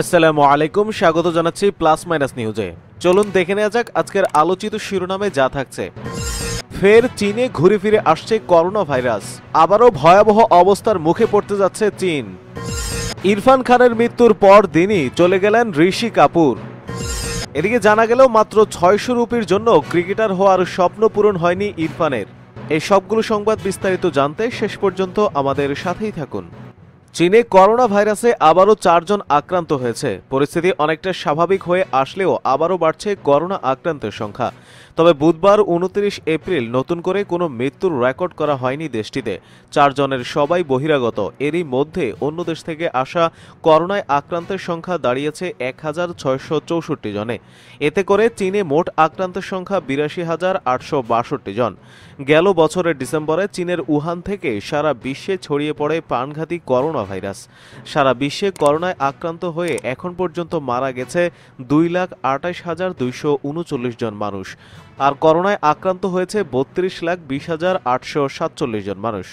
আসসালামু আলাইকুম স্বাগত জানাচ্ছি প্লাস মাইনাস নিউজে চলুন দেখে নেওয়া যাক আজকের আলোচিত শিরোনামে যা থাকছে ফের চীনে ঘুরে ফিরে আসছে করোনা ভাইরাস আবারও ভয়াবহ অবস্থার মুখে পড়তে যাচ্ছে চীন ইরফান খানের মৃত্যুর পর দিনই চলে গেলেন ঋষি কাপুর এদিকে জানা গেলেও মাত্র ছয়শো রুপির জন্য ক্রিকেটার হওয়ার স্বপ্ন পূরণ হয়নি ইরফানের এই সবগুলো সংবাদ বিস্তারিত জানতে শেষ পর্যন্ত আমাদের সাথেই থাকুন চীনে করোনা ভাইরাসে আবারও চারজন আক্রান্ত হয়েছে পরিস্থিতি অনেকটা স্বাভাবিক হয়ে আসলেও আবারও বাড়ছে করোনা আক্রান্তের সংখ্যা তবে বুধবার উনত্রিশ এপ্রিল নতুন করে কোনো মৃত্যুর রেকর্ড করা হয়নি দেশটিতে চারজনের সবাই বহিরাগত এরই মধ্যে অন্য দেশ থেকে আসা করোনায় আক্রান্তের সংখ্যা দাঁড়িয়েছে এক হাজার ছয়শো চৌষট্টি জনে এতে করে চীনে মোট আক্রান্তের সংখ্যা বিরাশি হাজার আটশো বাষট্টি জন গেল বছরের ডিসেম্বরে চীনের উহান থেকে সারা বিশ্বে ছড়িয়ে পড়ে প্রাণঘাতী করোনা ভাইরাস সারা বিশ্বে করোনায় আক্রান্ত হয়ে এখন পর্যন্ত মারা গেছে দুই লাখ আটাইশ হাজার দুইশো উনচল্লিশ জন মানুষ আর করোনায় আক্রান্ত হয়েছে বত্রিশ লাখ বিশ হাজার আটশো সাতচল্লিশ জন মানুষ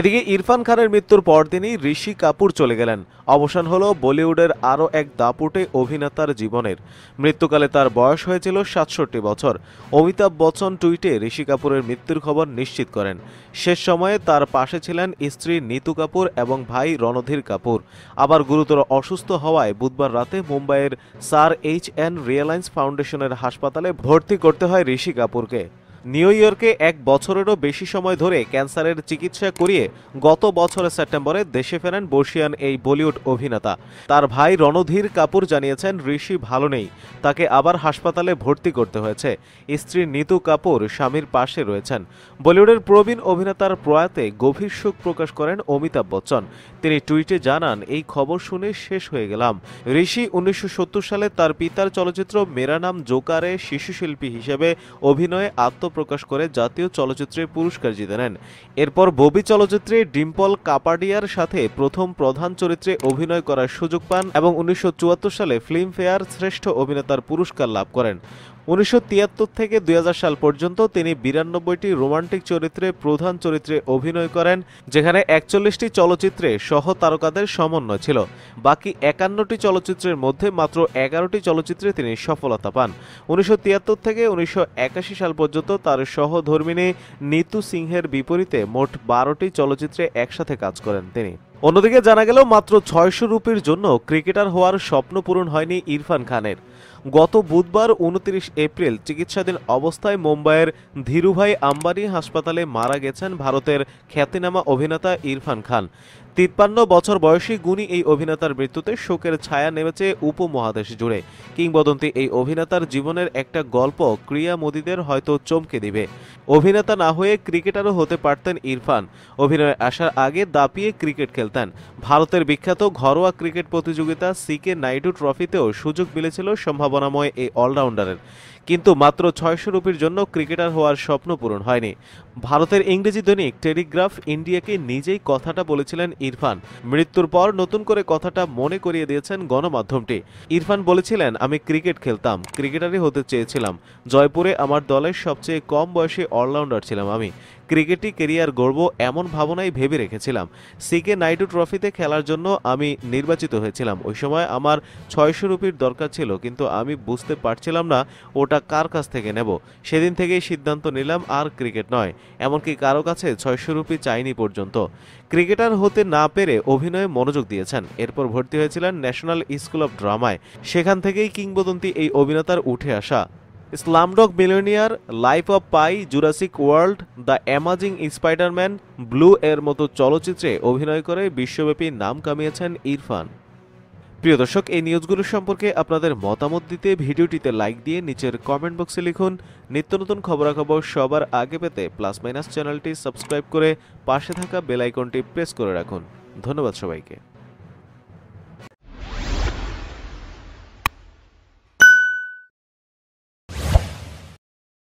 এদিকে ইরফান খানের মৃত্যুর পর তিনি ঋষি কাপুর চলে গেলেন অবসান হলো বলিউডের আরও এক দাপুটে অভিনেতার জীবনের মৃত্যুকালে তার বয়স হয়েছিল সাতষট্টি বছর অমিতাভ বচ্চন টুইটে ঋষি কাপুরের মৃত্যুর খবর নিশ্চিত করেন শেষ সময়ে তার পাশে ছিলেন স্ত্রী নিতু কাপুর এবং ভাই রণধীর কাপুর আবার গুরুতর অসুস্থ হওয়ায় বুধবার রাতে মুম্বাইয়ের সার এইচ এন রিয়েলাইন্স ফাউন্ডেশনের হাসপাতালে ভর্তি করতে হয় ঋষি কাপুরকে নিউ ইয়র্কে এক বছরেরও বেশি সময় ধরে ক্যান্সারের চিকিৎসা করিয়ে গত বছরের সেপ্টেম্বরে দেশে ফেরেন বর্ষিয়ান এই বলিউড অভিনেতা তার ভাই রণধীর কাপুর জানিয়েছেন ঋষি ভালো নেই তাকে আবার হাসপাতালে ভর্তি করতে হয়েছে স্ত্রী নিতু কাপুর স্বামীর পাশে রয়েছেন বলিউডের প্রবীণ অভিনেতার প্রয়াতে গভীর শোক প্রকাশ করেন অমিতাভ বচ্চন তিনি টুইটে জানান এই খবর শুনে শেষ হয়ে গেলাম ঋষি উনিশশো সালে তার পিতার চলচ্চিত্র মেরা নাম জোকারে শিশুশিল্পী হিসেবে অভিনয়ে আত্ম প্রকাশ করে জাতীয় চলচ্চিত্রে পুরস্কার জিতে নেন এরপর ববি চলচ্চিত্রে ডিম্পল কাপাডিয়ার সাথে প্রথম প্রধান চরিত্রে অভিনয় করার সুযোগ পান এবং উনিশশো সালে ফিল্মফেয়ার শ্রেষ্ঠ অভিনেতার পুরস্কার লাভ করেন উনিশশো থেকে দুই সাল পর্যন্ত তিনি বিরানব্বইটি রোমান্টিক চরিত্রে প্রধান চরিত্রে অভিনয় করেন যেখানে একচল্লিশটি চলচ্চিত্রে সহ তারকাদের সমন্বয় ছিল বাকি একান্নটি চলচ্চিত্রের মধ্যে মাত্র এগারোটি চলচ্চিত্রে তিনি সফলতা পান উনিশশো থেকে উনিশশো সাল পর্যন্ত তার সহধর্মিনী নিতু সিংহের বিপরীতে মোট বারোটি চলচ্চিত্রে একসাথে কাজ করেন তিনি অন্যদিকে জানা গেল মাত্র ছয়শো রুপির জন্য ক্রিকেটার হওয়ার স্বপ্ন পূরণ হয়নি ইরফান খানের গত বুধবার উনত্রিশ এপ্রিল চিকিৎসাধীন অবস্থায় মুম্বাইয়ের ধীরুভাই আম্বানি হাসপাতালে মারা গেছেন ভারতের খ্যাতিনামা অভিনেতা ইরফান খান তিপ্পান্ন বছর বয়সী গুণী এই অভিনেতার মৃত্যুতে শোকের ছায়া নেমেছে উপমহাদেশ জুড়ে কিংবদন্তি এই অভিনেতার জীবনের একটা গল্প ক্রিয়া মোদীদের হয়তো চমকে দিবে অভিনেতা না হয়ে ক্রিকেটারও হতে পারতেন ইরফান অভিনয়ে আসার আগে দাপিয়ে ক্রিকেট খেলতেন ভারতের বিখ্যাত ঘরোয়া ক্রিকেট প্রতিযোগিতা সিকে নাইডু ট্রফিতেও সুযোগ মিলেছিল সম্ভাবনাময় এই অলরাউন্ডারের কিন্তু মাত্র ছয়শো রুপির জন্য ক্রিকেটার হওয়ার স্বপ্ন পূরণ হয়নি ভারতের ইংরেজি দৈনিক টেলিগ্রাফ ইন্ডিয়াকে নিজেই কথাটা বলেছিলেন ইরফান মৃত্যুর পর নতুন করে কথাটা মনে করিয়ে দিয়েছেন গণমাধ্যমটি ইরফান বলেছিলেন আমি ক্রিকেট খেলতাম ক্রিকেটারই হতে চেয়েছিলাম জয়পুরে আমার দলের সবচেয়ে কম বয়সী অলরাউন্ডার ছিলাম আমি ক্রিকেটই কেরিয়ার গড়ব এমন ভাবনাই ভেবে রেখেছিলাম সিকে নাইডু ট্রফিতে খেলার জন্য আমি নির্বাচিত হয়েছিলাম ওই সময় আমার ছয়শো রুপির দরকার ছিল কিন্তু আমি বুঝতে পারছিলাম না ওটা কার কাছ থেকে নেব সেদিন থেকেই সিদ্ধান্ত নিলাম আর ক্রিকেট নয় এমনকি কারো কাছে ছয়শো রুপি চাইনি পর্যন্ত ক্রিকেটার হতে না পেরে অভিনয়ে মনোযোগ দিয়েছেন এরপর ভর্তি হয়েছিলেন ন্যাশনাল স্কুল অব ড্রামায় সেখান থেকেই কিংবদন্তি এই অভিনেতার উঠে আসা Slumdog Millionaire Life of Pi Jurassic World the Amazing Spiderman Blue এর মতো চলচ্চিত্রে অভিনয় করে বিশ্বব্যাপী নাম কামিয়েছেন ইরফান প্রিয় দর্শক এই নিউজগুলো সম্পর্কে আপনাদের মতামত দিতে ভিডিওটিতে লাইক দিয়ে নিচের কমেন্ট বক্সে লিখুন নিত্য নতুন খবরাখবর সবার আগে পেতে প্লাস মাইনাস চ্যানেলটি সাবস্ক্রাইব করে পাশে থাকা বেলাইকনটি প্রেস করে রাখুন ধন্যবাদ সবাইকে